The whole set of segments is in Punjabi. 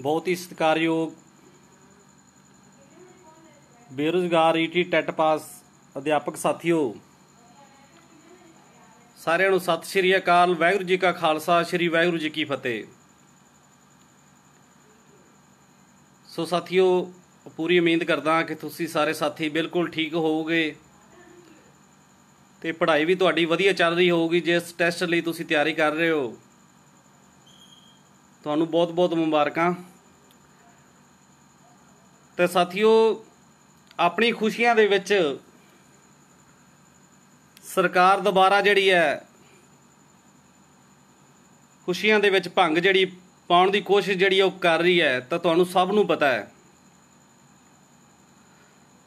ਬਹੁਤ ਹੀ ਸਤਿਕਾਰਯੋਗ ਬੇਰੋਜ਼ਗਾਰ ਈਟੀ ਟੈਟ ਪਾਸ ਅਧਿਆਪਕ ਸਾਥੀਓ ਸਾਰਿਆਂ ਨੂੰ ਸਤਿ ਸ਼੍ਰੀ ਅਕਾਲ ਵਾਹਿਗੁਰੂ ਜੀ ਕਾ ਖਾਲਸਾ ਸ਼੍ਰੀ ਵਾਹਿਗੁਰੂ ਜੀ ਕੀ ਫਤਿਹ ਸੋ ਸਾਥੀਓ ਪੂਰੀ ਉਮੀਦ ਕਰਦਾ ਕਿ ਤੁਸੀਂ ਸਾਰੇ ਸਾਥੀ ਬਿਲਕੁਲ ਠੀਕ ਹੋਵੋਗੇ ਤੇ ਪੜ੍ਹਾਈ ਵੀ ਤੁਹਾਡੀ ਵਧੀਆ ਚੱਲ ਰਹੀ ਹੋਊਗੀ ਜਿਸ ਟੈਸਟ ਲਈ ਤੁਸੀਂ ਤਿਆਰੀ ਕਰ ਰਹੇ ਹੋ ਤੁਹਾਨੂੰ ਬਹੁਤ-ਬਹੁਤ ਮੁਬਾਰਕਾਂ ਤੇ ਸਾਥੀਓ ਆਪਣੀ ਖੁਸ਼ੀਆਂ ਦੇ ਵਿੱਚ ਸਰਕਾਰ ਦੁਬਾਰਾ ਜਿਹੜੀ ਹੈ ਖੁਸ਼ੀਆਂ ਦੇ ਵਿੱਚ ਭੰਗ ਜਿਹੜੀ ਪਾਉਣ ਦੀ ਕੋਸ਼ਿਸ਼ ਜਿਹੜੀ ਉਹ ਕਰ ਰਹੀ ਹੈ ਤਾਂ ਤੁਹਾਨੂੰ ਸਭ ਨੂੰ ਪਤਾ ਹੈ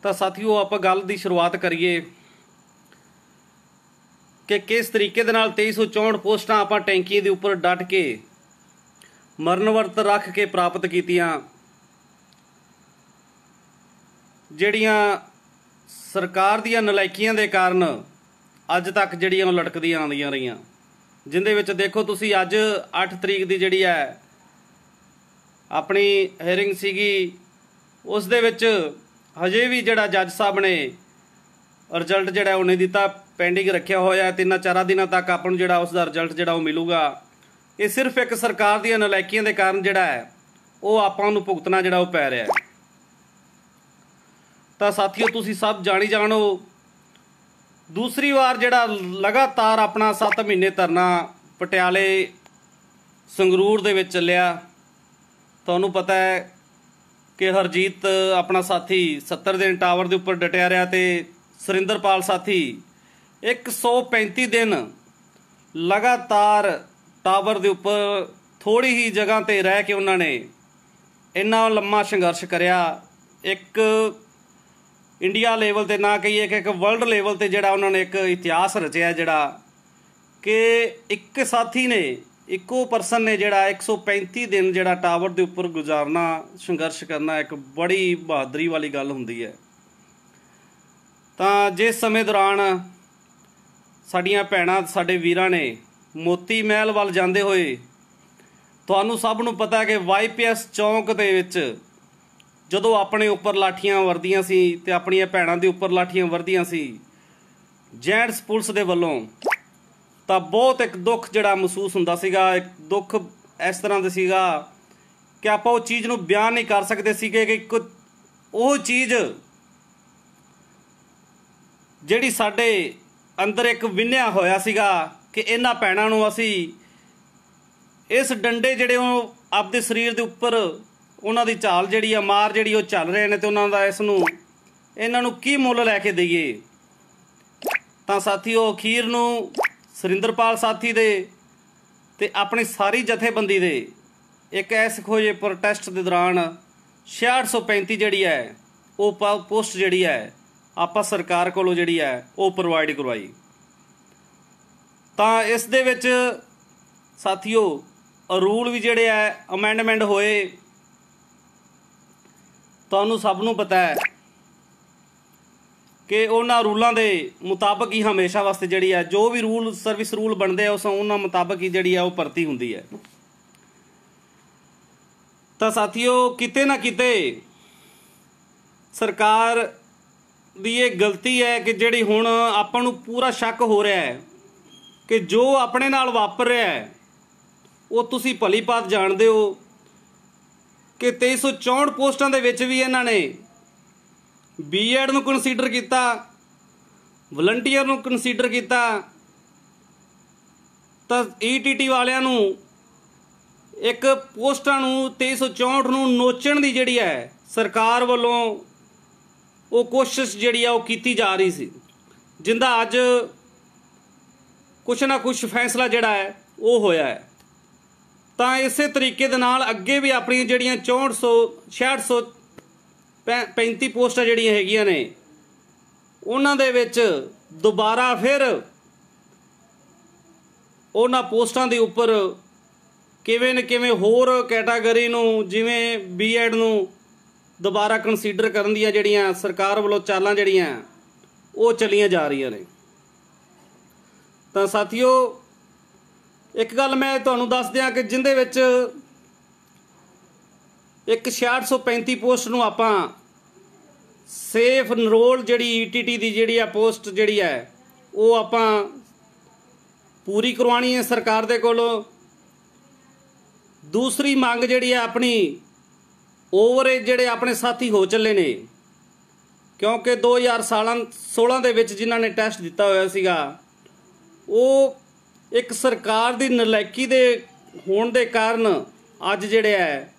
ਤਾਂ ਸਾਥੀਓ ਆਪਾਂ ਗੱਲ ਦੀ ਸ਼ੁਰੂਆਤ ਕਰੀਏ ਕਿ ਕਿਸ ਤਰੀਕੇ ਦੇ ਨਾਲ 2364 ਪੋਸਟਾਂ ਆਪਾਂ ਟੈਂਕੀ ਦੇ ਉੱਪਰ ਡਟ ਕੇ ਮਰਨ ਵਰਤ ਰੱਖ ਕੇ ਪ੍ਰਾਪਤ ਕੀਤੀਆਂ ਜਿਹੜੀਆਂ ਸਰਕਾਰ ਦੀਆਂ ਨਲਾਇਕੀਆਂ ਦੇ ਕਾਰਨ ਅੱਜ ਤੱਕ ਜਿਹੜੀਆਂ ਉਹ ਲਟਕਦੀਆਂ ਆਉਂਦੀਆਂ ਰਹੀਆਂ ਜਿੰਦੇ ਵਿੱਚ ਦੇਖੋ ਤੁਸੀਂ ਅੱਜ 8 ਤਰੀਕ ਦੀ ਜਿਹੜੀ ਹੈ ਆਪਣੀ ਹੈਰਿੰਗ ਸੀਗੀ ਉਸ ਦੇ ਵਿੱਚ ਹਜੇ ਵੀ ਜਿਹੜਾ ਜੱਜ ਸਾਹਿਬ ਨੇ ਰਿਜ਼ਲਟ ਜਿਹੜਾ ਉਹਨੇ ਦਿੱਤਾ ਪੈਂਡਿੰਗ ਰੱਖਿਆ ਹੋਇਆ ਹੈ ਤਿੰਨਾਂ ਚਾਰਾਂ ਦਿਨਾਂ ਤੱਕ ਆਪਾਂ ਨੂੰ ਜਿਹੜਾ ਉਸ ਦਾ ਰਿਜ਼ਲਟ ਜਿਹੜਾ ਉਹ ਮਿਲੂਗਾ ਇਹ ਸਿਰਫ ਇੱਕ ਸਰਕਾਰ ਦੀਆਂ ਨਲਾਇਕੀਆਂ ਦੇ ਕਾਰਨ ਜਿਹੜਾ ਹੈ ਉਹ ਆਪਾਂ ਨੂੰ ਭੁਗਤਣਾ ਜਿਹੜਾ ਉਹ ਪੈ ਰਿਹਾ ਹੈ ਤਾਂ ਸਾਥੀਓ ਤੁਸੀਂ ਸਭ ਜਾਣੀ ਜਾਣੋ ਦੂਸਰੀ ਵਾਰ ਜਿਹੜਾ ਲਗਾਤਾਰ ਆਪਣਾ 7 ਮਹੀਨੇ ਧਰਨਾ ਪਟਿਆਲੇ ਸੰਗਰੂਰ ਦੇ ਵਿੱਚ ਚੱਲਿਆ ਤੁਹਾਨੂੰ ਪਤਾ ਹੈ ਕਿ ਹਰਜੀਤ ਆਪਣਾ ਸਾਥੀ 70 ਦਿਨ ਟਾਵਰ ਦੇ ਉੱਪਰ ਡਟਿਆ ਰਿਹਾ ਤੇ ਸੁਰਿੰਦਰਪਾਲ ਸਾਥੀ 135 ਦਿਨ ਲਗਾਤਾਰ ਟਾਵਰ ਦੇ ਉੱਪਰ ਥੋੜੀ ਹੀ ਜਗ੍ਹਾ ਤੇ ਰਹਿ ਕੇ ਉਹਨਾਂ ਨੇ ਇੰਨਾ ਲੰਮਾ ਸੰਘਰਸ਼ ਕਰਿਆ ਇੱਕ ਇੰਡੀਆ ਲੈਵਲ ਤੇ ਨਾ ਕਹੀਏ ਕਿ ਇੱਕ ਵਰਲਡ ਲੈਵਲ ਤੇ ਜਿਹੜਾ ਉਹਨਾਂ ਨੇ ਇੱਕ ਇਤਿਹਾਸ ਰਚਿਆ ਜਿਹੜਾ ਕਿ ਇੱਕ ਸਾਥੀ ਨੇ ਇੱਕੋ ਪਰਸਨ ਨੇ ਜਿਹੜਾ 135 ਦਿਨ ਜਿਹੜਾ ਟਾਵਰ ਦੇ ਉੱਪਰ ਗੁਜ਼ਾਰਨਾ ਸੰਘਰਸ਼ ਕਰਨਾ ਇੱਕ ਬੜੀ ਬਹਾਦਰੀ ਵਾਲੀ ਗੱਲ ਹੁੰਦੀ ਹੈ ਤਾਂ ਜਿਸ ਸਮੇਂ ਦੌਰਾਨ ਸਾਡੀਆਂ ਭੈਣਾਂ ਸਾਡੇ ਵੀਰਾਂ ਨੇ ਮੋਤੀ ਮਹਿਲ ਵੱਲ ਜਾਂਦੇ ਹੋਏ ਤੁਹਾਨੂੰ ਸਭ ਨੂੰ ਪਤਾ ਹੈ ਕਿ ਵਾਈਪੀਐਸ ਚੌਂਕ ਦੇ ਵਿੱਚ ਜਦੋਂ ਆਪਣੇ ਉੱਪਰ ਲਾਠੀਆਂ ਵਰਦੀਆਂ ਸੀ ਤੇ ਆਪਣੀਆਂ ਭੈਣਾਂ ਦੇ ਉੱਪਰ ਲਾਠੀਆਂ ਵਰਦੀਆਂ ਸੀ ਜੈਂਟਸ ਪੁਲਿਸ ਦੇ ਵੱਲੋਂ ਤਾਂ ਬਹੁਤ ਇੱਕ ਦੁੱਖ ਜਿਹੜਾ ਮਹਿਸੂਸ ਹੁੰਦਾ ਸੀਗਾ ਇੱਕ ਦੁੱਖ ਇਸ ਤਰ੍ਹਾਂ ਦਾ ਸੀਗਾ ਕਿ ਆਪਾਂ ਉਹ ਚੀਜ਼ ਨੂੰ ਬਿਆਨ ਨਹੀਂ ਕਰ ਸਕਦੇ ਸੀਗੇ ਕਿ ਉਹ ਚੀਜ਼ ਜਿਹੜੀ ਸਾਡੇ ਅੰਦਰ ਇੱਕ ਵਿੰਨਿਆ ਹੋਇਆ ਸੀਗਾ ਕਿ ਇਹਨਾਂ ਪੈਣਾ ਨੂੰ ਅਸੀਂ ਇਸ ਡੰਡੇ ਜਿਹੜੇ ਉਹ ਆਪਦੇ ਸਰੀਰ ਦੇ ਉੱਪਰ ਉਹਨਾਂ ਦੀ ਝਾਲ ਜਿਹੜੀ ਆ ਮਾਰ ਜਿਹੜੀ ਉਹ ਚੱਲ ਰਹੇ ਨੇ ਤੇ ਉਹਨਾਂ ਦਾ ਇਸ ਨੂੰ ਇਹਨਾਂ ਨੂੰ ਕੀ ਮੁੱਲ ਲੈ ਕੇ ਦਈਏ ਤਾਂ ਸਾਥੀਓ ਅਖੀਰ ਨੂੰ ਸੁਰਿੰਦਰਪਾਲ ਸਾਥੀ ਦੇ ਤੇ ਆਪਣੀ ਸਾਰੀ ਜਥੇਬੰਦੀ ਦੇ ਇੱਕ ਐਸ ਖੋਜੇ ਪ੍ਰੋਟੈਸਟ ਦੇ ਦੌਰਾਨ 6635 ਜਿਹੜੀ ਹੈ ਉਹ ਪੋਸਟ ਜਿਹੜੀ ਹੈ ਆਪਾਂ ਸਰਕਾਰ ਕੋਲੋਂ ਜਿਹੜੀ ਹੈ ਉਹ ਪ੍ਰੋਵਾਈਡ ਕਰਵਾਈ ਤਾਂ ਇਸ ਦੇ ਵਿੱਚ ਸਾਥੀਓ ਰੂਲ ਵੀ ਜਿਹੜੇ ਐ ਅਮੈਂਡਮੈਂਟ ਹੋਏ ਤੁਹਾਨੂੰ ਸਭ ਨੂੰ ਪਤਾ ਹੈ ਕਿ ਉਹਨਾਂ ਰੂਲਾਂ ਦੇ ਮੁਤਾਬਕ ਹੀ ਹਮੇਸ਼ਾ ਵਾਸਤੇ ਜਿਹੜੀ ਹੈ ਜੋ ਵੀ ਰੂਲ ਸਰਵਿਸ ਰੂਲ ਬਣਦੇ ਆ ਉਸ ਉਹਨਾਂ ਮੁਤਾਬਕ ਹੀ ਜਿਹੜੀ ਆ ਉਹ ਭਰਤੀ ਹੁੰਦੀ ਹੈ ਤਾਂ ਸਾਥੀਓ ਕਿਤੇ ਨਾ ਕਿਤੇ ਸਰਕਾਰ ਦੀ ਇਹ ਗਲਤੀ ਹੈ ਕਿ ਜਿਹੜੀ ਹੁਣ ਆਪਾਂ ਨੂੰ ਪੂਰਾ ਸ਼ੱਕ ਹੋ ਰਿਹਾ ਹੈ ਕਿ ਜੋ ਆਪਣੇ ਨਾਲ ਵਾਪਰ ਰਿਹਾ ਹੈ ਉਹ ਤੁਸੀਂ ਭਲੀ ਭਾਤ ਜਾਣਦੇ ਹੋ ਕਿ 2364 ਪੋਸਟਾਂ ਦੇ ਵਿੱਚ ਵੀ ਇਹਨਾਂ ਨੇ ਬੀਐਡ ਨੂੰ ਕਨਸੀਡਰ ਕੀਤਾ ਵਲੰਟੀਅਰ ਨੂੰ ਕਨਸੀਡਰ ਕੀਤਾ ਤਾਂ ਈਟੀਟੀ e ਵਾਲਿਆਂ ਨੂੰ ਇੱਕ ਪੋਸਟਾਂ ਨੂੰ 364 ਨੂੰ ਨੋਚਣ ਦੀ ਜਿਹੜੀ ਹੈ ਸਰਕਾਰ ਵੱਲੋਂ ਉਹ ਕੋਸ਼ਿਸ਼ ਜਿਹੜੀ ਆ ਉਹ ਕੀਤੀ ਜਾ ਰਹੀ ਸੀ ਜਿੰਦਾ ਅੱਜ ਕੁਛ ਨਾ ਕੁਛ ਫੈਸਲਾ ਜਿਹੜਾ ਹੈ ਉਹ ਹੋਇਆ ਹੈ ਤਾਂ ਇਸੇ ਤਰੀਕੇ ਦੇ ਨਾਲ ਅੱਗੇ ਵੀ ਆਪਣੀਆਂ ਜਿਹੜੀਆਂ 6400 6600 35 ਪੋਸਟਾਂ ਜਿਹੜੀਆਂ ਹੈਗੀਆਂ ਨੇ ਉਹਨਾਂ ਦੇ ਵਿੱਚ ਦੁਬਾਰਾ ਫਿਰ ਉਹਨਾਂ ਪੋਸਟਾਂ ਦੇ ਉੱਪਰ ਕਿਵੇਂ ਨੇ ਕਿਵੇਂ ਹੋਰ ਕੈਟਾਗਰੀ ਨੂੰ ਜਿਵੇਂ ਬੀਐਡ ਨੂੰ ਦੁਬਾਰਾ ਕਨਸੀਡਰ ਕਰਨ ਦੀਆਂ ਜਿਹੜੀਆਂ ਸਰਕਾਰ ਵੱਲੋਂ ਚਾਲਾਂ ਜਿਹੜੀਆਂ ਉਹ ਚੱਲੀਆਂ ਜਾ ਰਹੀਆਂ ਨੇ ਤਾਂ ਸਾਥੀਓ ਇੱਕ ਗੱਲ ਮੈਂ ਤੁਹਾਨੂੰ ਦੱਸ ਦਿਆਂ ਕਿ ਜਿੰਦੇ ਵਿੱਚ ਇੱਕ ਪੋਸਟ ਨੂੰ ਆਪਾਂ ਸੇਫ ਨਰੋਲ ਜਿਹੜੀ ਈਟੀਟੀ e ਦੀ ਜਿਹੜੀ ਆ ਪੋਸਟ ਜਿਹੜੀ ਹੈ ਉਹ ਆਪਾਂ ਪੂਰੀ ਕਰਵਾਣੀ ਹੈ ਸਰਕਾਰ ਦੇ ਕੋਲੋਂ ਦੂਸਰੀ ਮੰਗ ਜਿਹੜੀ ਹੈ ਆਪਣੀ ਓਵਰੇਜ ਜਿਹੜੇ ਆਪਣੇ ਸਾਥੀ ਹੋ ਚੱਲੇ ਨੇ ਕਿਉਂਕਿ 2016 ਦੇ ਵਿੱਚ ਜਿਨ੍ਹਾਂ ਨੇ ਟੈਸਟ ਦਿੱਤਾ ਹੋਇਆ ਸੀਗਾ ਉਹ ਇੱਕ ਸਰਕਾਰ ਦੀ ਨਲਾਇਕੀ ਦੇ ਹੋਣ ਦੇ ਕਾਰਨ ਅੱਜ ਜਿਹੜੇ ਹੈ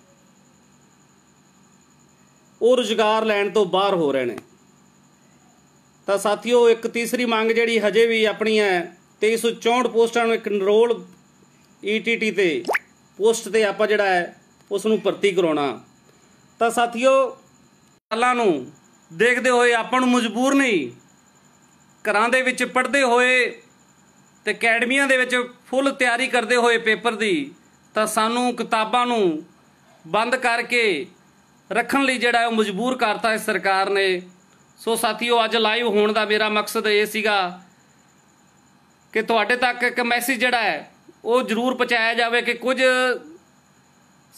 ਉਹ ਰੁਜ਼ਗਾਰ ਲੈਣ ਤੋਂ ਬਾਹਰ ਹੋ ਰਹੇ ਨੇ ਤਾਂ ਸਾਥੀਓ ਇੱਕ ਤੀਸਰੀ ਮੰਗ ਜਿਹੜੀ ਹਜੇ ਵੀ ਆਪਣੀ ਹੈ 2364 ਪੋਸਟਾਂ ਨੂੰ ਇੱਕ ਨਰੋਲ ਈਟੀਟੀ e ਤੇ ਪੋਸਟ ਤੇ ਆਪਾਂ ਜਿਹੜਾ ਹੈ ਉਸ ਨੂੰ ਭਰਤੀ ਕਰਾਉਣਾ ਤਾਂ ਸਾਥੀਓ ਸਾਲਾਂ ਨੂੰ ਦੇਖਦੇ ਹੋਏ ਆਪਾਂ ਨੂੰ ਮਜਬੂਰ ਨਹੀਂ ਘਰਾਂ ਦੇ ਵਿੱਚ ਪੜਦੇ ਹੋਏ ਤੇ ਅਕੈਡਮੀਆਂ ਦੇ ਵਿੱਚ ਫੁੱਲ ਤਿਆਰੀ ਕਰਦੇ ਹੋਏ ਪੇਪਰ ਦੀ ਤਾਂ ਸਾਨੂੰ ਕਿਤਾਬਾਂ ਨੂੰ ਬੰਦ ਕਰਕੇ ਰੱਖਣ ਲਈ ਜਿਹੜਾ ਉਹ ਮਜਬੂਰ ਕਰਤਾ ਹੈ ਸਰਕਾਰ ਨੇ ਸੋ ਸਾਥੀਓ ਅੱਜ ਲਾਈਵ ਹੋਣ ਦਾ ਮੇਰਾ ਮਕਸਦ ਇਹ ਸੀਗਾ ਕਿ ਤੁਹਾਡੇ ਤੱਕ ਇੱਕ ਮੈਸੇਜ ਜਿਹੜਾ ਹੈ ਉਹ ਜ਼ਰੂਰ ਪਹੁੰਚਾਇਆ ਜਾਵੇ ਕਿ ਕੁਝ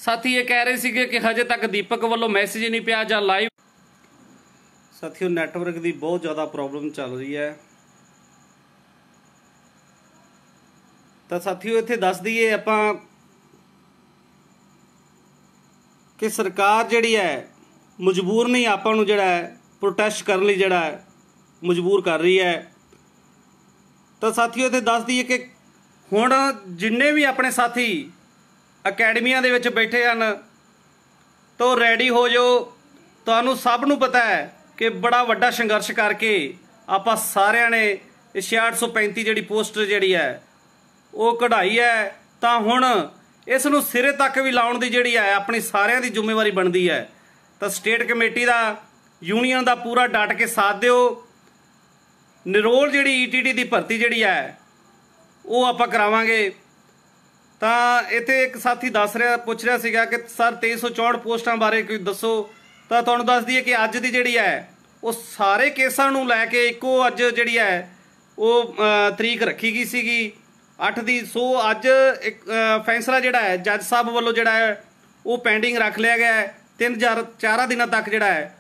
ਸਾਥੀ ਇਹ ਕਹਿ ਰਹੇ ਸੀਗੇ ਕਿ ਹਜੇ ਤੱਕ ਦੀਪਕ ਵੱਲੋਂ ਮੈਸੇਜ ਨਹੀਂ ਪਿਆ ਜਾਂ ਲਾਈਵ ਸਾਥੀਓ ਨੈਟਵਰਕ ਦੀ ਬਹੁਤ ਜ਼ਿਆਦਾ ਪ੍ਰੋਬਲਮ ਚੱਲ ਰਹੀ ਹੈ ਤਾਂ ਸਾਥੀਓ ਇੱਥੇ ਦੱਸ ਦਈਏ ਆਪਾਂ ਕਿ ਸਰਕਾਰ ਜਿਹੜੀ ਹੈ ਮਜਬੂਰ ਨਹੀਂ ਆਪਾਂ ਨੂੰ ਜਿਹੜਾ ਹੈ ਪ੍ਰੋਟੈਸਟ ਕਰਨ ਲਈ ਜਿਹੜਾ ਹੈ ਮਜਬੂਰ ਕਰ ਰਹੀ ਹੈ ਤਾਂ ਸਾਥੀਓ ਤੇ ਦੱਸ ਦਈਏ ਕਿ ਹੁਣ ਜਿੰਨੇ ਵੀ ਆਪਣੇ ਸਾਥੀ ਅਕੈਡਮੀਆਂ ਦੇ ਵਿੱਚ ਬੈਠੇ ਹਨ ਤੋ ਰੈਡੀ ਹੋ ਜਾਓ ਤੁਹਾਨੂੰ ਸਭ ਨੂੰ ਪਤਾ ਹੈ ਕਿ ਬੜਾ ਵੱਡਾ ਸੰਘਰਸ਼ ਕਰਕੇ ਆਪਾਂ ਸਾਰਿਆਂ ਨੇ 6835 ਜਿਹੜੀ ਪੋਸਟਰ ਜਿਹੜੀ ਹੈ ਉਹ ਕਢਾਈ ਹੈ ਤਾਂ ਹੁਣ ਇਸ ਨੂੰ ਸਿਰੇ ਤੱਕ ਵੀ ਲਾਉਣ ਦੀ ਜਿਹੜੀ ਹੈ ਆਪਣੀ ਸਾਰਿਆਂ ਦੀ ਜ਼ਿੰਮੇਵਾਰੀ ਬਣਦੀ ਹੈ ਤਾਂ ਸਟੇਟ ਕਮੇਟੀ ਦਾ ਯੂਨੀਅਨ ਦਾ ਪੂਰਾ ਡਟ ਕੇ ਸਾਥ ਦਿਓ ਨਿਰੋਲ ਜਿਹੜੀ ਈਟੀਟੀ e ਦੀ ਭਰਤੀ ਜਿਹੜੀ ਹੈ ਉਹ ਆਪਾਂ ਕਰਾਵਾਂਗੇ ਤਾਂ ਇੱਥੇ ਇੱਕ ਸਾਥੀ ਦੱਸ ਰਿਹਾ ਪੁੱਛ ਰਿਹਾ ਸੀਗਾ ਕਿ ਸਰ 2364 ਪੋਸਟਾਂ ਬਾਰੇ ਕੋਈ ਦੱਸੋ ਤਾਂ ਤੁਹਾਨੂੰ ਦੱਸ ਦਈਏ ਕਿ ਅੱਜ ਦੀ ਜਿਹੜੀ ਹੈ ਉਹ ਸਾਰੇ ਕੇਸਾਂ ਨੂੰ ਲੈ ਕੇ ਇੱਕੋ ਅੱਜ ਜਿਹੜੀ ਹੈ ਉਹ ਤਰੀਕ ਰੱਖੀ ਗਈ ਸੀਗੀ 8 ਦੀ ਸੋ ਅੱਜ ਇੱਕ ਫੈਸਲਾ ਜਿਹੜਾ ਹੈ ਜੱਜ ਸਾਹਿਬ ਵੱਲੋਂ ਜਿਹੜਾ ਹੈ ਉਹ ਪੈਂਡਿੰਗ ਰੱਖ ਲਿਆ ਗਿਆ ਹੈ 3 ਚਾਰਾਂ ਦਿਨਾਂ ਤੱਕ ਜਿਹੜਾ ਹੈ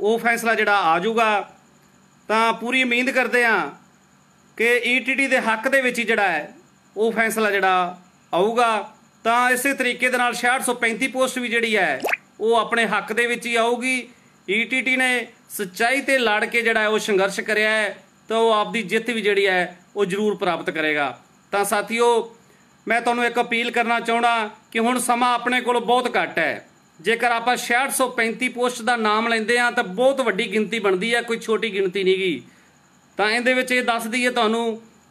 ਉਹ ਫੈਸਲਾ ਜਿਹੜਾ ਆ ਜਾਊਗਾ ਤਾਂ ਪੂਰੀ ਉਮੀਦ ਕਰਦੇ ਆ ਕਿ ਈਟੀਟੀ e ਦੇ ਹੱਕ ਦੇ ਵਿੱਚ ਜਿਹੜਾ ਹੈ ਉਹ ਫੈਸਲਾ ਜਿਹੜਾ ਆਊਗਾ ਤਾਂ ਇਸੇ ਤਰੀਕੇ ਦੇ ਨਾਲ 6635 ਪੋਸਟ ਵੀ ਜਿਹੜੀ ਹੈ ਉਹ ਆਪਣੇ ਹੱਕ ਦੇ ਵਿੱਚ ਹੀ ਆਊਗੀ ਈਟੀਟੀ e ਨੇ ਸੱਚਾਈ ਤੇ ਲੜ ਕੇ ਜਿਹੜਾ ਉਹ ਸੰਘਰਸ਼ ਕਰਿਆ ਹੈ ਤਾਂ ਉਹ ਆਪਦੀ ਜਿੱਤ ਵੀ ਜਿਹੜੀ ਹੈ ਉਹ ਜ਼ਰੂਰ ਪ੍ਰਾਪਤ ਕਰੇਗਾ ਤਾਂ ਸਾਥੀਓ ਮੈਂ ਤੁਹਾਨੂੰ ਇੱਕ ਅਪੀਲ ਕਰਨਾ ਚਾਹੁੰਦਾ ਕਿ ਹੁਣ ਸਮਾਂ ਆਪਣੇ ਕੋਲ ਬਹੁਤ ਘੱਟ ਹੈ ਜੇਕਰ ਆਪਾਂ 6635 ਪੋਸਟ ਦਾ ਨਾਮ ਲੈਂਦੇ ਆ ਤਾਂ ਬਹੁਤ ਵੱਡੀ ਗਿਣਤੀ ਬਣਦੀ ਹੈ ਕੋਈ ਛੋਟੀ ਗਿਣਤੀ ਨਹੀਂਗੀ ਤਾਂ ਇਹਦੇ ਵਿੱਚ ਇਹ ਦੱਸ ਦਈਏ ਤੁਹਾਨੂੰ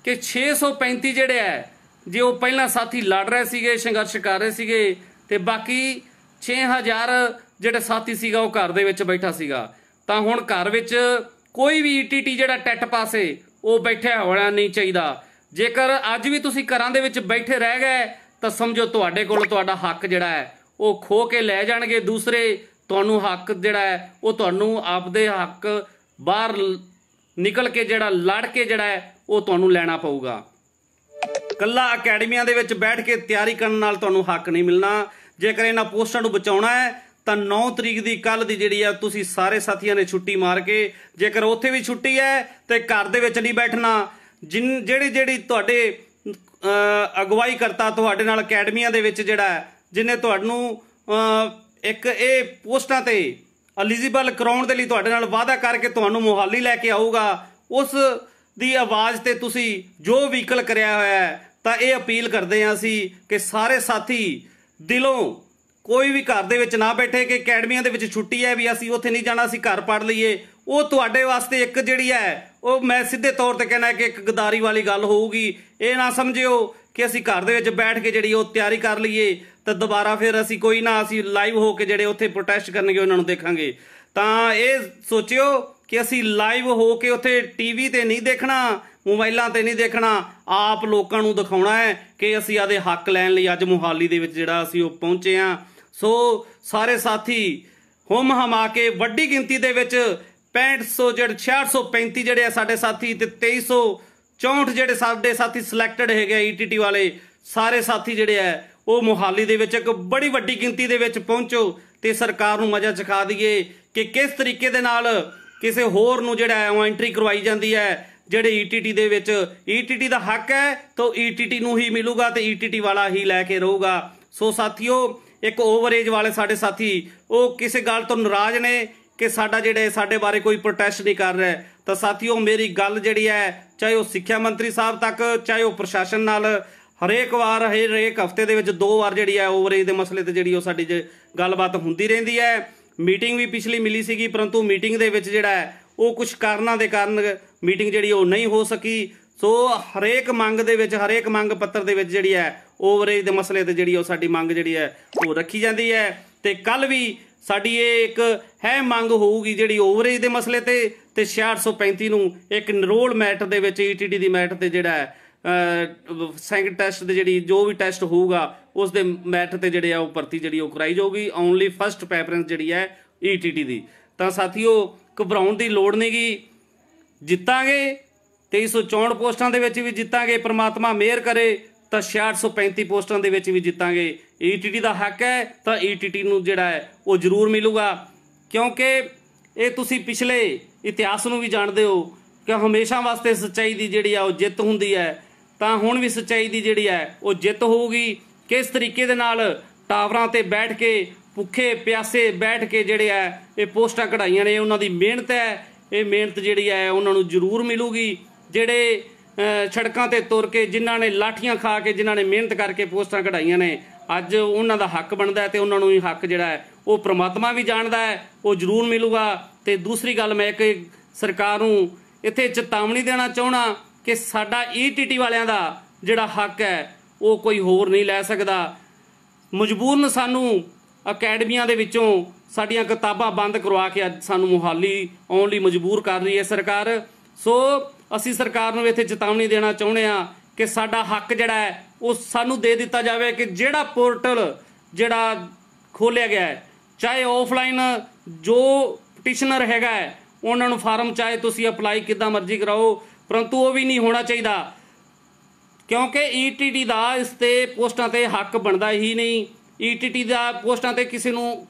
ਕਿ 635 ਜਿਹੜੇ ਆ ਜੇ ਉਹ ਪਹਿਲਾਂ ਸਾਥੀ ਲੜ ਰਹੇ ਸੀਗੇ ਸੰਘਰਸ਼ ਕਰ ਰਹੇ ਸੀਗੇ ਤੇ ਬਾਕੀ 6000 ਜਿਹੜੇ ਸਾਥੀ ਸੀਗਾ ਉਹ ਘਰ ਦੇ ਵਿੱਚ ਬੈਠਾ ਸੀਗਾ ਤਾਂ ਹੁਣ ਘਰ ਵਿੱਚ ਕੋਈ ਵੀ ਈਟੀਟੀ ਜਿਹੜਾ ਟੱਟ ਪਾਸੇ ਉਹ ਬੈਠਿਆ ਹੋਣਾ ਨਹੀਂ ਚਾਹੀਦਾ ਜੇਕਰ ਅੱਜ ਵੀ ਤੁਸੀਂ ਘਰਾਂ ਦੇ ਵਿੱਚ ਬੈਠੇ ਰਹਿ ਗਏ ਤਾਂ ਸਮਝੋ ਤੁਹਾਡੇ ਕੋਲ ਤੁਹਾਡਾ ਹੱਕ ਜਿਹੜਾ ਹੈ ਉਹ ਖੋ ਕੇ ਲੈ ਜਾਣਗੇ ਦੂਸਰੇ ਤੁਹਾਨੂੰ ਹੱਕ ਜਿਹੜਾ ਹੈ ਉਹ ਤੁਹਾਨੂੰ ਆਪਦੇ ਹੱਕ ਬਾਹਰ ਨਿਕਲ ਕੇ ਜਿਹੜਾ ਲੜ ਕੇ ਜਿਹੜਾ ਹੈ ਉਹ ਤੁਹਾਨੂੰ ਲੈਣਾ ਪਊਗਾ ਕੱਲਾ ਅਕੈਡਮੀਆਂ ਦੇ ਵਿੱਚ ਬੈਠ ਕੇ ਤਿਆਰੀ ਕਰਨ ਨਾਲ ਤੁਹਾਨੂੰ ਹੱਕ ਨਹੀਂ ਮਿਲਣਾ ਜੇਕਰ ਇਹਨਾਂ ਪੋਸਟਾਂ ਨੂੰ ਬਚਾਉਣਾ ਹੈ ਤਾਂ 9 ਤਰੀਕ ਦੀ ਕੱਲ ਦੀ ਜਿਹੜੀ ਆ ਤੁਸੀਂ ਸਾਰੇ ਸਾਥੀਆਂ ਨੇ ਛੁੱਟੀ ਮਾਰ ਕੇ ਜੇਕਰ ਉੱਥੇ ਵੀ ਛੁੱਟੀ ਹੈ ਤੇ ਘਰ ਦੇ ਵਿੱਚ ਨਹੀਂ ਬੈਠਣਾ ਜਿਨ ਜਿਹੜੇ ਜਿਹੜੀ ਤੁਹਾਡੇ ਅਗਵਾਈ ਕਰਤਾ ਤੁਹਾਡੇ ਨਾਲ ਅਕੈਡਮੀਆਂ ਦੇ ਵਿੱਚ ਜਿਹੜਾ ਜਿਨੇ ਤੁਹਾਨੂੰ ਇੱਕ ਇਹ ਪੋਸਟਾਂ ਤੇ ਐਲੀਜੀਬਲ ਕਰਾਉਣ ਦੇ ਲਈ ਤੁਹਾਡੇ ਨਾਲ ਵਾਅਦਾ ਕਰਕੇ ਤੁਹਾਨੂੰ ਮੁਹਾਲੀ ਲੈ ਕੇ ਆਊਗਾ ਉਸ ਦੀ ਆਵਾਜ਼ ਤੇ ਤੁਸੀਂ ਜੋ ਵਹੀਕਲ ਕਰਿਆ ਹੋਇਆ ਹੈ ਤਾਂ ਇਹ ਅਪੀਲ ਕਰਦੇ ਆਂ ਅਸੀਂ ਕਿ ਸਾਰੇ ਸਾਥੀ ਦਿਲੋਂ ਕੋਈ ਵੀ ਘਰ ਦੇ ਵਿੱਚ ਨਾ ਬੈਠੇ ਕਿ ਅਕੈਡਮੀਆਂ ਦੇ ਵਿੱਚ ਛੁੱਟੀ ਹੈ ਵੀ ਅਸੀਂ ਉੱਥੇ ਨਹੀਂ ਜਾਣਾ ਅਸੀਂ ਘਰ ਪੜ ਲਈਏ ਉਹ ਤੁਹਾਡੇ ਵਾਸਤੇ ਇੱਕ ਜਿਹੜੀ ਹੈ ਉਹ ਮੈਂ ਸਿੱਧੇ ਤੌਰ ਤੇ ਕਹਿਣਾ ਕਿ ਇੱਕ ਗਦਾਰੀ ਵਾਲੀ ਗੱਲ ਹੋਊਗੀ ਇਹ ਨਾ ਸਮਝਿਓ ਕਿ ਅਸੀਂ ਘਰ ਦੇ ਵਿੱਚ ਬੈਠ ਕੇ ਜਿਹੜੀ ਉਹ ਤਿਆਰੀ ਕਰ ਲਈਏ ਤਾਂ ਦੁਬਾਰਾ ਫਿਰ ਅਸੀਂ ਕੋਈ ਨਾ ਅਸੀਂ ਲਾਈਵ ਹੋ ਕੇ ਜਿਹੜੇ ਉੱਥੇ ਪ੍ਰੋਟੈਸਟ ਕਰਨਗੇ ਉਹਨਾਂ ਨੂੰ ਦੇਖਾਂਗੇ ਤਾਂ ਇਹ ਸੋਚਿਓ ਕਿ ਅਸੀਂ ਲਾਈਵ ਹੋ ਕੇ ਉੱਥੇ ਟੀਵੀ ਤੇ ਨਹੀਂ ਦੇਖਣਾ ਮੋਬਾਈਲਾਂ ਤੇ ਨਹੀਂ ਦੇਖਣਾ ਆਪ ਲੋਕਾਂ ਨੂੰ ਦਿਖਾਉਣਾ ਹੈ ਕਿ ਅਸੀਂ ਆਦੇ ਹੱਕ ਲੈਣ ਲਈ ਅੱਜ ਮੁਹਾਲੀ ਦੇ ਵਿੱਚ ਜਿਹੜਾ ਅਸੀਂ ਉਹ ਪਹੁੰਚੇ ਆ ਸੋ ਸਾਰੇ ਸਾਥੀ ਹੁਮ ਹਮਾ ਕੇ ਵੱਡੀ ਗਿਣਤੀ ਦੇ ਵਿੱਚ 6500 ਜਿਹੜੇ 6635 ਜਿਹੜੇ ਆ ਸਾਡੇ ਸਾਥੀ ਤੇ 2364 ਜਿਹੜੇ ਸਾਡੇ ਸਾਥੀ ਸਿਲੈਕਟਡ ਹੈਗੇ ਈਟੀਟੀ e ਵਾਲੇ ਸਾਰੇ ਸਾਥੀ ਜਿਹੜੇ ਆ ਉਹ ਮੁਹਾਲੀ ਦੇ ਵਿੱਚ ਇੱਕ ਬੜੀ ਵੱਡੀ ਗਿਣਤੀ ਦੇ ਵਿੱਚ ਪਹੁੰਚੋ ਤੇ ਸਰਕਾਰ ਨੂੰ ਮਜ਼ਾ ਚਖਾ ਦਈਏ ਕਿ ਕਿਸ ਤਰੀਕੇ ਦੇ ਨਾਲ ਕਿਸੇ ਹੋਰ ਨੂੰ ਜਿਹੜਾ ਹੈ ਉਹ ਐਂਟਰੀ ਕਰਵਾਈ ਜਾਂਦੀ ਹੈ ਜਿਹੜੇ ਈਟੀਟੀ e ਦੇ ਵਿੱਚ ਈਟੀਟੀ e ਦਾ ਹੱਕ ਹੈ ਤਾਂ ਈਟੀਟੀ ਨੂੰ ਹੀ ਮਿਲੂਗਾ ਤੇ ਈਟੀਟੀ ਵਾਲਾ ਹੀ ਲੈ ਕੇ ਰਹੂਗਾ ਸੋ ਸਾਥੀਓ ਇੱਕ ਏਜ ਵਾਲੇ ਸਾਡੇ ਸਾਥੀ ਉਹ ਕਿਸੇ ਗੱਲ ਤੋਂ ਨਾਰਾਜ਼ ਨੇ ਕਿ ਸਾਡਾ ਜਿਹੜੇ ਸਾਡੇ ਬਾਰੇ ਕੋਈ ਪ੍ਰੋਟੈਸਟ ਨਹੀਂ ਕਰ ਰਿਹਾ ਤਾਂ ਸਾਥੀਓ ਮੇਰੀ ਗੱਲ ਜਿਹੜੀ ਹੈ ਚਾਹੇ ਉਹ ਸਿੱਖਿਆ ਮੰਤਰੀ ਸਾਹਿਬ ਤੱਕ ਚਾਹੇ ਉਹ ਪ੍ਰਸ਼ਾਸਨ ਨਾਲ ਹਰੇਕ ਵਾਰ ਹਰੇਕ ਹਫਤੇ ਦੇ ਵਿੱਚ ਦੋ ਵਾਰ ਜਿਹੜੀ ਹੈ ਓਵਰੇਜ ਦੇ ਮਸਲੇ ਤੇ ਜਿਹੜੀ ਉਹ ਸਾਡੀ ਗੱਲਬਾਤ ਹੁੰਦੀ ਰਹਿੰਦੀ ਹੈ ਮੀਟਿੰਗ ਵੀ ਪਿਛਲੀ ਮਿਲੀ ਸੀਗੀ ਪਰੰਤੂ ਮੀਟਿੰਗ ਦੇ ਵਿੱਚ ਜਿਹੜਾ ਹੈ ਉਹ ਕੁਝ ਕਾਰਨਾਂ ਦੇ ਕਾਰਨ ਮੀਟਿੰਗ ਜਿਹੜੀ ਉਹ ਨਹੀਂ ਹੋ ਸਕੀ ਸੋ ਹਰੇਕ ਮੰਗ ਦੇ ਵਿੱਚ ਹਰੇਕ ਮੰਗ ਪੱਤਰ ਦੇ ਵਿੱਚ ਜਿਹੜੀ ਹੈ ਓਵਰੇਜ ਦੇ ਮਸਲੇ ਤੇ ਜਿਹੜੀ ਉਹ ਸਾਡੀ ਮੰਗ ਜਿਹੜੀ ਹੈ ਉਹ ਰੱਖੀ ਜਾਂਦੀ ਹੈ ਤੇ ਕੱਲ ਵੀ ਸਾਡੀ ਇਹ ਇੱਕ ਹੈ ਮੰਗ ਹੋਊਗੀ ਜਿਹੜੀ ਓਵਰੇਜ ਦੇ ਮਸਲੇ ਤੇ ਤੇ 635 ਨੂੰ ਇੱਕ ਨਰੋਲ ਮੈਟ ਦੇ ਵਿੱਚ ਈਟੀਡੀ e ਦੀ ਮੈਟ ਤੇ ਜਿਹੜਾ ਸੈਂਕ ਟੈਸਟ ਦੇ ਜਿਹੜੀ ਜੋ ਵੀ ਟੈਸਟ ਹੋਊਗਾ ਉਸ ਦੇ ਮੈਟ ਤੇ ਜਿਹੜੇ ਆ ਉਹ ਭਰਤੀ ਜਿਹੜੀ ਉਹ ਕਰਾਈ ਜਾਊਗੀ ਓਨਲੀ ਫਰਸਟ ਪ੍ਰੈਫਰੈਂਸ ਜਿਹੜੀ ਹੈ ਈਟੀਟੀ e ਦੀ ਤਾਂ ਸਾਥੀਓ ਘਬਰਾਉਣ ਦੀ ਲੋੜ ਨਹੀਂਗੀ ਜਿੱਤਾਂਗੇ 2364 ਪੋਸਟਾਂ ਦੇ ਵਿੱਚ ਵੀ ਜਿੱਤਾਂਗੇ ਪ੍ਰਮਾਤਮਾ ਮਿਹਰ ਕਰੇ ਤਾਂ 6635 ਪੋਸਟਾਂ ਦੇ ਵਿੱਚ ਵੀ ਜਿੱਤਾਂਗੇ ਈਟੀਟੀ e ਦਾ ਹੱਕ ਹੈ ਤਾਂ ਈਟੀਟੀ e ਨੂੰ ਜਿਹੜਾ ਹੈ ਉਹ ਜ਼ਰੂਰ ਮਿਲੂਗਾ ਕਿਉਂਕਿ ਇਹ ਤੁਸੀਂ ਪਿਛਲੇ ਇਤਿਹਾਸ ਨੂੰ ਵੀ ਜਾਣਦੇ ਹੋ ਕਿ ਹਮੇਸ਼ਾ ਵਾਸਤੇ ਸੱਚਾਈ ਦੀ ਜਿਹੜੀ ਆ ਉਹ ਜਿੱਤ ਹੁੰਦੀ ਹੈ ਤਾਂ ਹੁਣ ਵੀ ਸੱਚਾਈ ਦੀ ਜਿਹੜੀ ਹੈ ਉਹ ਜਿੱਤ ਹੋਊਗੀ ਕਿਸ ਤਰੀਕੇ ਦੇ ਨਾਲ ਟਾਵਰਾਂ ਤੇ ਬੈਠ ਕੇ ਭੁੱਖੇ ਪਿਆਸੇ ਬੈਠ ਕੇ ਜਿਹੜੇ ਆ ਇਹ ਪੋਸਟਾਂ ਕਢਾਈਆਂ ਨੇ ਉਹਨਾਂ ਦੀ ਮਿਹਨਤ ਹੈ ਇਹ ਮਿਹਨਤ ਜਿਹੜੀ ਹੈ ਉਹਨਾਂ ਨੂੰ ਜ਼ਰੂਰ ਮਿਲੂਗੀ ਜਿਹੜੇ ਛੜਕਾਂ ਤੇ ਤੁਰ ਕੇ ਜਿਨ੍ਹਾਂ ਨੇ ਲਾਠੀਆਂ ਖਾ ਕੇ ਜਿਨ੍ਹਾਂ ਨੇ ਮਿਹਨਤ ਕਰਕੇ ਪੋਸਟਾਂ ਕਢਾਈਆਂ ਨੇ ਅੱਜ ਉਹਨਾਂ ਦਾ ਹੱਕ ਬਣਦਾ ਹੈ ਤੇ ਉਹਨਾਂ ਨੂੰ ਹੀ ਹੱਕ ਜਿਹੜਾ ਹੈ ਉਹ ਪ੍ਰਮਾਤਮਾ ਵੀ ਜਾਣਦਾ ਹੈ ਉਹ ਜ਼ਰੂਰ ਮਿਲੂਗਾ ਤੇ ਦੂਸਰੀ ਗੱਲ ਮੈਂ ਇੱਕ ਸਰਕਾਰ ਨੂੰ ਇੱਥੇ ਚੇਤਾਵਨੀ ਦੇਣਾ ਚਾਹਣਾ ਕਿ ਸਾਡਾ ਈਟੀਟੀ ਵਾਲਿਆਂ ਦਾ ਜਿਹੜਾ ਹੱਕ ਹੈ ਉਹ ਕੋਈ ਹੋਰ ਨਹੀਂ ਲੈ ਸਕਦਾ ਮਜਬੂਰਨ ਸਾਨੂੰ ਅਕੈਡਮੀਆਂ ਦੇ ਵਿੱਚੋਂ ਸਾਡੀਆਂ ਕਿਤਾਬਾਂ ਬੰਦ ਕਰਵਾ ਕੇ ਅੱਜ ਸਾਨੂੰ ਮੁਹਾਲੀ ਆਉਣ ਲਈ ਮਜਬੂਰ ਕਰ ਰਹੀ ਹੈ ਸਰਕਾਰ ਸੋ ਅਸੀਂ ਸਰਕਾਰ ਨੂੰ ਇੱਥੇ ਚੇਤਾਵਨੀ ਦੇਣਾ ਚਾਹੁੰਦੇ ਆ ਕਿ ਸਾਡਾ ਹੱਕ ਜਿਹੜਾ ਹੈ ਉਹ ਸਾਨੂੰ ਦੇ ਦਿੱਤਾ ਜਾਵੇ ਕਿ ਜਿਹੜਾ ਪੋਰਟਲ ਜਿਹੜਾ ਖੋਲਿਆ ਗਿਆ ਹੈ ਚਾਹੇ ਆਫਲਾਈਨ ਜੋ ਪਟੀਸ਼ਨਰ ਹੈਗਾ ਹੈ ਉਹਨਾਂ ਨੂੰ ਫਾਰਮ ਚਾਹੇ ਤੁਸੀਂ ਅਪਲਾਈ ਕਿੱਦਾਂ ਮਰਜ਼ੀ ਕਰਾਓ ਪਰੰਤੂ ਉਹ ਵੀ ਨਹੀਂ ਹੋਣਾ ਚਾਹੀਦਾ ਕਿਉਂਕਿ ਈਟੀਟੀ e ਦਾ ਇਸ ਤੇ ਪੋਸਟਾਂ ਤੇ ਹੱਕ ਬਣਦਾ ਹੀ ਨਹੀਂ ਈਟੀਟੀ e ਦਾ ਪੋਸਟਾਂ ਤੇ ਕਿਸੇ ਨੂੰ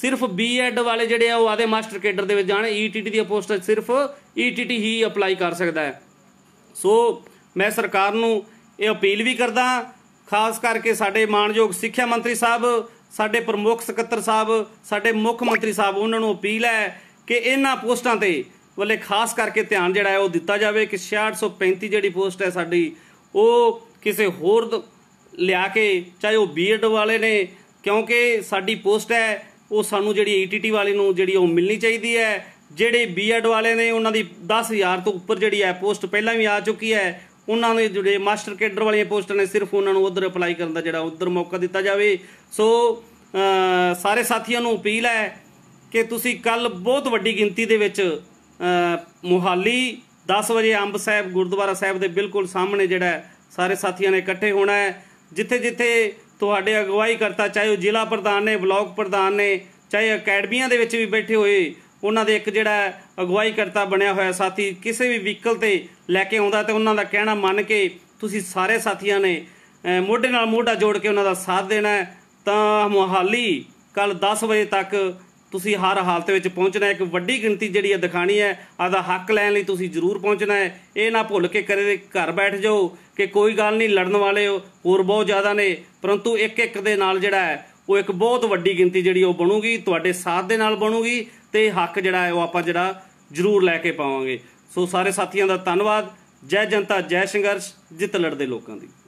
ਸਿਰਫ ਬੀਐਡ ਵਾਲੇ ਜਿਹੜੇ ਆ ਉਹ ਆਦੇ ਮਾਸਟਰ ਕੇਡਰ ਦੇ ਵਿੱਚ ਜਾਣ ਈਟੀਟੀ e ਦੀ ਪੋਸਟ ਸਿਰਫ ਈਟੀਟੀ e ਹੀ ਅਪਲਾਈ ਕਰ ਸਕਦਾ ਹੈ ਸੋ ਮੈਂ ਸਰਕਾਰ ਨੂੰ ਇਹ ਅਪੀਲ ਵੀ ਕਰਦਾ ਖਾਸ ਕਰਕੇ ਸਾਡੇ ਮਾਨਯੋਗ ਸਿੱਖਿਆ ਮੰਤਰੀ ਸਾਹਿਬ ਸਾਡੇ ਪ੍ਰਮੁੱਖ ਸਕੱਤਰ ਸਾਹਿਬ ਸਾਡੇ ਮੁੱਖ ਮੰਤਰੀ ਸਾਹਿਬ ਉਹਨਾਂ ਨੂੰ ਅਪੀਲ ਹੈ ਕਿ ਇਹਨਾਂ ਪੋਸਟਾਂ ਤੇ ਵੱਲੇ ਖਾਸ ਕਰਕੇ ਧਿਆਨ ਜਿਹੜਾ ਹੈ ਉਹ ਦਿੱਤਾ ਜਾਵੇ ਕਿ 6635 ਜਿਹੜੀ ਪੋਸਟ ਹੈ ਸਾਡੀ ਉਹ ਕਿਸੇ ਹੋਰ ਲਿਆ ਕੇ ਚਾਹੇ ਉਹ ਬੀਐਡ ਵਾਲੇ ਨੇ ਕਿਉਂਕਿ ਸਾਡੀ ਪੋਸਟ ਹੈ ਉਹ ਸਾਨੂੰ ਜਿਹੜੀ ਈਟੀਟੀ e ਵਾਲੇ ਨੂੰ ਜਿਹੜੀ ਉਹ ਮਿਲਣੀ ਚਾਹੀਦੀ ਹੈ ਜਿਹੜੇ ਬੀਐਡ ਵਾਲੇ ਨੇ ਉਹਨਾਂ ਦੀ 10000 ਤੋਂ ਉੱਪਰ ਜਿਹੜੀ ਹੈ ਪੋਸਟ ਪਹਿਲਾਂ ਵੀ ਆ ਚੁੱਕੀ ਹੈ ਉਹਨਾਂ ਦੇ ਜਿਹੜੇ ਮਾਸਟਰ ਕੇਡਰ ਵਾਲੀਆਂ ਪੋਸਟਾਂ ਨੇ ਸਿਰਫ ਉਹਨਾਂ ਨੂੰ ਉਧਰ ਅਪਲਾਈ ਕਰਨ ਦਾ ਜਿਹੜਾ ਉਧਰ ਮੌਕਾ ਦਿੱਤਾ ਜਾਵੇ ਸੋ ਸਾਰੇ ਸਾਥੀਆਂ ਨੂੰ ਅਪੀਲ ਹੈ ਕਿ ਤੁਸੀਂ ਕੱਲ ਬਹੁਤ ਵੱਡੀ ਗਿਣਤੀ ਦੇ ਵਿੱਚ ਮੁਹਾਲੀ 10 ਵਜੇ ਅੰਬ ਸਾਹਿਬ ਗੁਰਦੁਆਰਾ ਸਾਹਿਬ ਦੇ ਬਿਲਕੁਲ ਸਾਹਮਣੇ ਜਿਹੜਾ ਸਾਰੇ ਸਾਥੀਆਂ ਨੇ ਇਕੱਠੇ ਹੋਣਾ ਹੈ ਜਿੱਥੇ ਜਿੱਥੇ ਤੁਹਾਡੇ ਅਗਵਾਈ ਕਰਤਾ ਚਾਹੇ ਉਹ ਜ਼ਿਲ੍ਹਾ ਪ੍ਰਧਾਨ ਨੇ ਬਲਾਕ ਪ੍ਰਧਾਨ ਨੇ ਚਾਹੇ ਅਕੈਡਮੀਆਂ ਦੇ ਵਿੱਚ ਵੀ ਬੈਠੇ ਹੋਏ ਉਹਨਾਂ ਦੇ ਇੱਕ ਜਿਹੜਾ ਅਗਵਾਈ ਕਰਤਾ ਬਣਿਆ ਹੋਇਆ ਸਾਥੀ ਕਿਸੇ ਵੀ ਵਹੀਕਲ ਤੇ ਲੈ ਕੇ ਆਉਂਦਾ ਤੇ ਉਹਨਾਂ ਦਾ ਕਹਿਣਾ ਮੰਨ ਕੇ ਤੁਸੀਂ ਸਾਰੇ ਸਾਥੀਆਂ ਨੇ ਮੋਢੇ ਨਾਲ ਮੋਢਾ ਜੋੜ ਕੇ ਉਹਨਾਂ ਦਾ ਸਾਥ ਦੇਣਾ ਤਾਂ ਮੁਹਾਲੀ ਕੱਲ 10 ਵਜੇ ਤੱਕ ਤੁਸੀਂ ਹਰ ਹਾਲਤ ਵਿੱਚ ਪਹੁੰਚਣਾ ਹੈ ਇੱਕ ਵੱਡੀ ਗਿਣਤੀ ਜਿਹੜੀ ਹੈ ਦਿਖਾਣੀ ਹੈ ਆਦਾ ਹੱਕ ਲੈਣ ਲਈ ਤੁਸੀਂ ਜ਼ਰੂਰ ਪਹੁੰਚਣਾ ਹੈ ਇਹ ਨਾ ਭੁੱਲ ਕੇ ਕਰੇ ਘਰ ਬੈਠ ਜਾਓ ਕਿ ਕੋਈ ਗੱਲ ਨਹੀਂ ਲੜਨ ਵਾਲੇ ਹੋਰ ਬਹੁਤ ਜ਼ਿਆਦਾ ਨੇ ਪਰੰਤੂ ਇੱਕ ਇੱਕ ਦੇ ਨਾਲ ਜਿਹੜਾ ਹੈ ਉਹ ਇੱਕ ਬਹੁਤ ਵੱਡੀ ਗਿਣਤੀ ਜਿਹੜੀ ਉਹ ਬਣੂਗੀ ਤੁਹਾਡੇ ਸਾਥ ਦੇ ਨਾਲ ਬਣੂਗੀ ਤੇ ਹੱਕ ਜਿਹੜਾ ਹੈ ਉਹ ਆਪਾਂ ਜਿਹੜਾ ਜ਼ਰੂਰ ਲੈ ਕੇ ਪਾਵਾਂਗੇ ਸੋ ਸਾਰੇ ਸਾਥੀਆਂ ਦਾ ਧੰਨਵਾਦ ਜੈ ਜਨਤਾ ਜੈ ਸੰਘਰਸ਼ ਜਿੱਤ ਲੜਦੇ ਲੋਕਾਂ ਦੀ